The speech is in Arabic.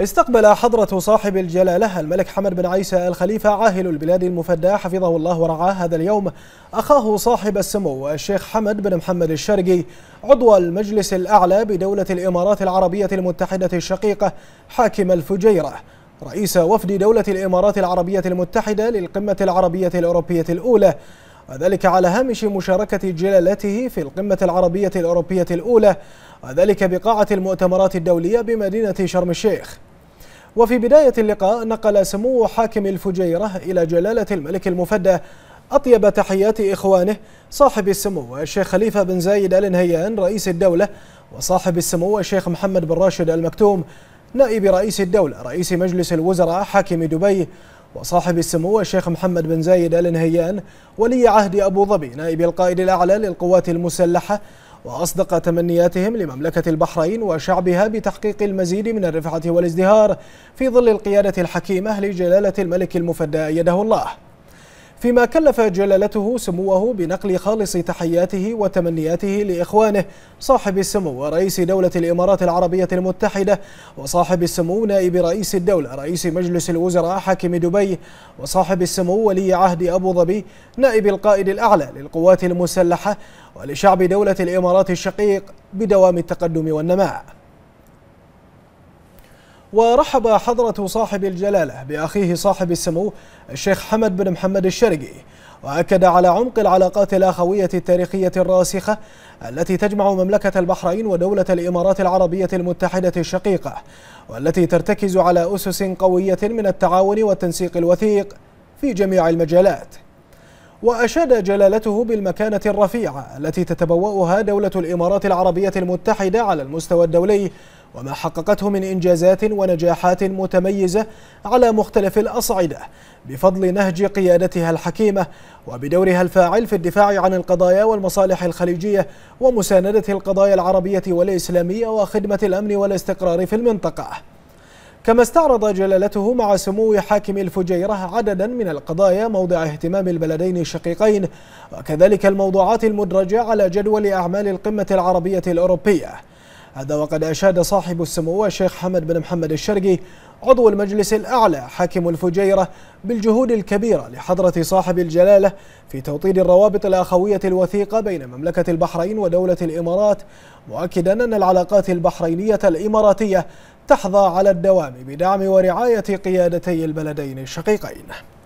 استقبل حضرة صاحب الجلالة الملك حمد بن عيسى الخليفة عاهل البلاد المفدى حفظه الله ورعاه هذا اليوم أخاه صاحب السمو الشيخ حمد بن محمد الشرقي عضو المجلس الأعلى بدولة الإمارات العربية المتحدة الشقيقة حاكم الفجيرة رئيس وفد دولة الإمارات العربية المتحدة للقمة العربية الأوروبية الأولى وذلك على هامش مشاركة جلالته في القمة العربية الأوروبية الأولى وذلك بقاعة المؤتمرات الدولية بمدينة شرم الشيخ وفي بداية اللقاء نقل سمو حاكم الفجيرة إلى جلالة الملك المفدى أطيب تحيات إخوانه صاحب السمو الشيخ خليفة بن زايد آل نهيان رئيس الدولة وصاحب السمو الشيخ محمد بن راشد المكتوم نائب رئيس الدولة رئيس مجلس الوزراء حاكم دبي وصاحب السمو الشيخ محمد بن زايد آل نهيان ولي عهد أبو ظبي نائب القائد الأعلى للقوات المسلحة وأصدق تمنياتهم لمملكة البحرين وشعبها بتحقيق المزيد من الرفعة والازدهار في ظل القيادة الحكيمة لجلالة الملك المفدى يده الله فيما كلف جلالته سموه بنقل خالص تحياته وتمنياته لإخوانه صاحب السمو ورئيس دولة الإمارات العربية المتحدة وصاحب السمو نائب رئيس الدولة رئيس مجلس الوزراء حاكم دبي وصاحب السمو ولي عهد أبو ظبي نائب القائد الأعلى للقوات المسلحة ولشعب دولة الإمارات الشقيق بدوام التقدم والنماء ورحب حضرة صاحب الجلالة بأخيه صاحب السمو الشيخ حمد بن محمد الشرقي وأكد على عمق العلاقات الأخوية التاريخية الراسخة التي تجمع مملكة البحرين ودولة الإمارات العربية المتحدة الشقيقة والتي ترتكز على أسس قوية من التعاون والتنسيق الوثيق في جميع المجالات وأشاد جلالته بالمكانة الرفيعة التي تتبوأها دولة الإمارات العربية المتحدة على المستوى الدولي وما حققته من إنجازات ونجاحات متميزة على مختلف الأصعدة بفضل نهج قيادتها الحكيمة وبدورها الفاعل في الدفاع عن القضايا والمصالح الخليجية ومساندة القضايا العربية والإسلامية وخدمة الأمن والاستقرار في المنطقة كما استعرض جلالته مع سمو حاكم الفجيرة عددا من القضايا موضع اهتمام البلدين الشقيقين وكذلك الموضوعات المدرجة على جدول أعمال القمة العربية الأوروبية هذا وقد أشاد صاحب السمو الشيخ حمد بن محمد الشرقي عضو المجلس الأعلى حاكم الفجيرة بالجهود الكبيرة لحضرة صاحب الجلالة في توطيد الروابط الأخوية الوثيقة بين مملكة البحرين ودولة الإمارات مؤكدا أن العلاقات البحرينية الإماراتية تحظى على الدوام بدعم ورعاية قيادتي البلدين الشقيقين